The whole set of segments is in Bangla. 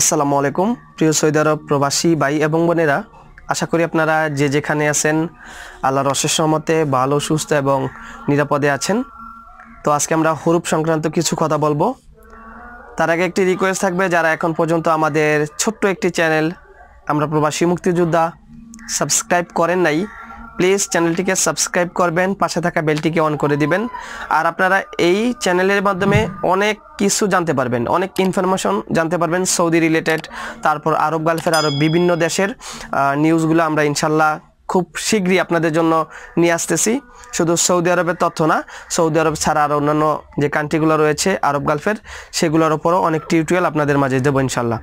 আসসালামু আলাইকুম প্রিয় সৌদি আরব প্রবাসী ভাই এবং বোনেরা আশা করি আপনারা যে যেখানে আছেন আল্লাহর অশেষ সহমতে ভালো সুস্থ এবং নিরাপদে আছেন তো আজকে আমরা হরুপ সংক্রান্ত কিছু কথা বলবো তার আগে একটি রিকোয়েস্ট থাকবে যারা এখন পর্যন্ত আমাদের ছোট্ট একটি চ্যানেল আমরা প্রবাসী মুক্তিযোদ্ধা সাবস্ক্রাইব করেন নাই প্লিজ চ্যানেলটিকে সাবস্ক্রাইব করবেন পাশে থাকা বেলটিকে অন করে দিবেন আর আপনারা এই চ্যানেলের মাধ্যমে অনেক কিছু জানতে পারবেন অনেক ইনফরমেশন জানতে পারবেন সৌদি রিলেটেড তারপর আরব গালফের আরও বিভিন্ন দেশের নিউজগুলো আমরা ইনশাল্লাহ খুব শীঘ্রই আপনাদের জন্য নিয়ে আসতেছি শুধু সৌদি আরবের তথ্য না সৌদি আরব ছাড়া আর অন্যান্য যে কান্ট্রিগুলো রয়েছে আরব গালফের সেগুলোর ওপরও অনেক টিউটোরিয়াল আপনাদের মাঝে দেবো ইনশাল্লাহ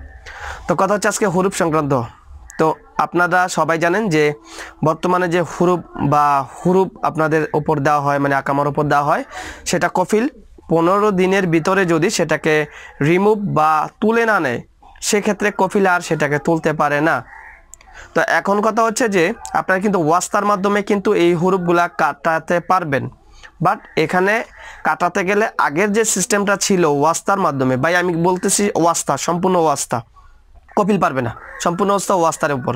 তো কথা হচ্ছে আজকে হরুপ সংক্রান্ত তো আপনারা সবাই জানেন যে বর্তমানে যে হুরুপ বা হুরুপ আপনাদের ওপর দেওয়া হয় মানে আকামার ওপর দেওয়া হয় সেটা কফিল পনেরো দিনের ভিতরে যদি সেটাকে রিমুভ বা তুলে না নেয় সেক্ষেত্রে কফিল আর সেটাকে তুলতে পারে না তো এখন কথা হচ্ছে যে আপনারা কিন্তু ওয়াস্তার মাধ্যমে কিন্তু এই হুরুপগুলা কাটাতে পারবেন বাট এখানে কাটাতে গেলে আগের যে সিস্টেমটা ছিল ওয়াস্তার মাধ্যমে ভাই আমি বলতেছি ওয়াস্তা সম্পূর্ণ ওয়াস্তা কপিল পারবে না সম্পূর্ণ হচ্ছে ওয়াস্তার উপর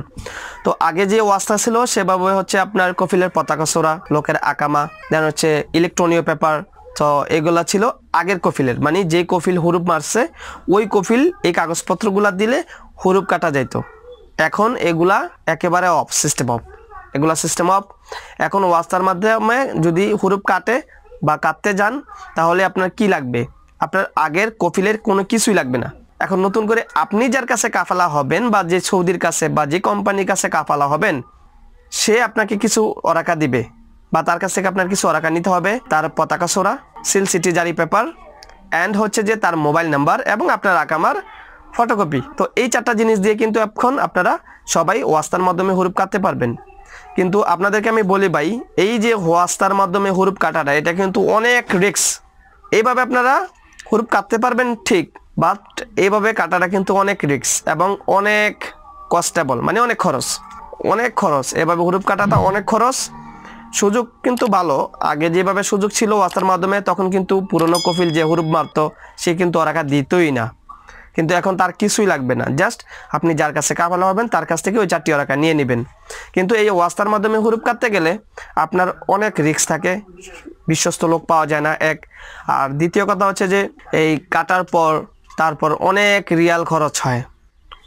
তো আগে যে ওয়াস্তা ছিল সেভাবে হচ্ছে আপনার কপিলের পতাকা সোরা লোকের আকামা দেন হচ্ছে ইলেকট্রনীয় পেপার তো এগুলা ছিল আগের কফিলের মানে যে কফিল হুরুপ মারছে ওই কফিল এই কাগজপত্রগুলা দিলে হুরুপ কাটা যাইতো এখন এগুলা একেবারে অফ সিস্টেম অফ এগুলা সিস্টেম অফ এখন ওয়াস্তার মাধ্যমে যদি হুরুপ কাটে বা কাটতে যান তাহলে আপনার কি লাগবে আপনার আগের কফিলের কোনো কিছুই লাগবে না এখন নতুন করে আপনি যার কাছে কাফালা হবেন বা যে সৌদির কাছে বা যে কোম্পানির কাছে কাফালা হবেন সে আপনাকে কিছু অরাকা দিবে বা তার কাছ থেকে আপনার কিছু অরাকা নিতে হবে তার পতাকা সোরা সিল সিটি জারি পেপার অ্যান্ড হচ্ছে যে তার মোবাইল নাম্বার এবং আপনার আকামার ফটোকপি তো এই চারটা জিনিস দিয়ে কিন্তু এখন আপনারা সবাই ওয়াস্তার মাধ্যমে হরুপ কাটতে পারবেন কিন্তু আপনাদেরকে আমি বলি ভাই এই যে ওয়াস্তার মাধ্যমে হরুপ কাটাটা এটা কিন্তু অনেক রিক্স এইভাবে আপনারা হরুপ কাটতে পারবেন ঠিক বাট এইভাবে কাটাটা কিন্তু অনেক রিক্স এবং অনেক কস্টেবল মানে অনেক খরচ অনেক খরচ এভাবে হুরুপ কাটাটা অনেক খরচ সুযোগ কিন্তু ভালো আগে যেভাবে সুযোগ ছিল ওয়াসার মাধ্যমে তখন কিন্তু পুরনো কফিল যে হুরুপ মারত সে কিন্তু ওরাকা দিতই না কিন্তু এখন তার কিছুই লাগবে না জাস্ট আপনি যার কাছে কাপালো হবেন তার কাছ থেকে ওই চারটি ওরাকা নিয়ে নেবেন কিন্তু এই ওয়াস্তার মাধ্যমে হুরুপ কাটতে গেলে আপনার অনেক রিক্স থাকে বিশ্বস্ত লোক পাওয়া যায় না এক আর দ্বিতীয় কথা হচ্ছে যে এই কাটার পর তারপর অনেক রিয়াল খরচ হয়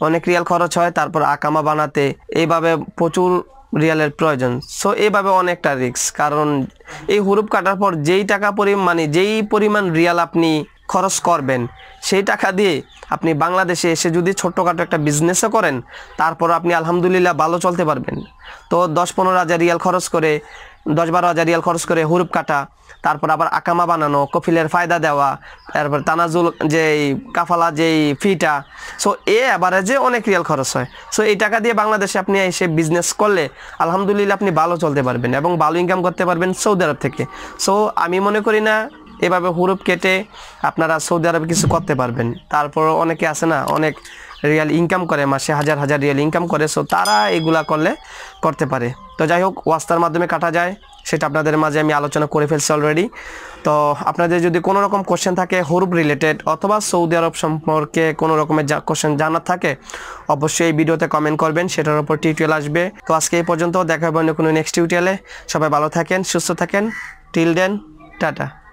অনেক রিয়াল খরচ হয় তারপর আকামা বানাতে এইভাবে প্রচুর রিয়ালের প্রয়োজন সো এইভাবে অনেকটা রিক্স কারণ এই হুরুপ কাটার পর যেই টাকা পরিমাণ মানে যেই পরিমাণ রিয়াল আপনি খরচ করবেন সেই টাকা দিয়ে আপনি বাংলাদেশে এসে যদি ছোট্টখাটো একটা বিজনেসও করেন তারপর আপনি আলহামদুলিল্লাহ ভালো চলতে পারবেন তো দশ পনেরো হাজার রিয়াল খরচ করে দশ বারো হাজার রিয়াল খরচ করে হুরুপ কাটা তারপর আবার আকামা বানানো কফিলের ফায়দা দেওয়া তারপর তানাজুল যেই কাফালা যেই ফিটা সো এ যে অনেক রিয়াল খরচ হয় সো এই টাকা দিয়ে বাংলাদেশে আপনি এসে বিজনেস করলে আলহামদুলিল্লাহ আপনি ভালো চলতে পারবেন এবং ভালো ইনকাম করতে পারবেন সৌদি আরব থেকে সো আমি মনে করি না এভাবে হুরুপ কেটে আপনারা সৌদি আরবে কিছু করতে পারবেন তারপর অনেকে আছে না অনেক রিয়াল ইনকাম করে মাসে হাজার হাজার রিয়াল ইনকাম করে সো তারা এগুলা করলে করতে পারে তো যাই হোক ওয়াস্তার মাধ্যমে কাটা যায় সেটা আপনাদের মাঝে আমি আলোচনা করে ফেলছি অলরেডি তো আপনাদের যদি কোনো রকম কোশ্চেন থাকে হরুপ রিলেটেড অথবা সৌদি আরব সম্পর্কে কোনো রকমের যা কোশ্চেন জানার থাকে অবশ্যই এই ভিডিওতে কমেন্ট করবেন সেটার উপর টিউটোরিয়াল আসবে তো আজকে এই পর্যন্ত দেখা হবে অন্য কোনো নেক্সট টিউটোরিয়ালে সবাই ভালো থাকেন সুস্থ থাকেন টিল দেন টাটা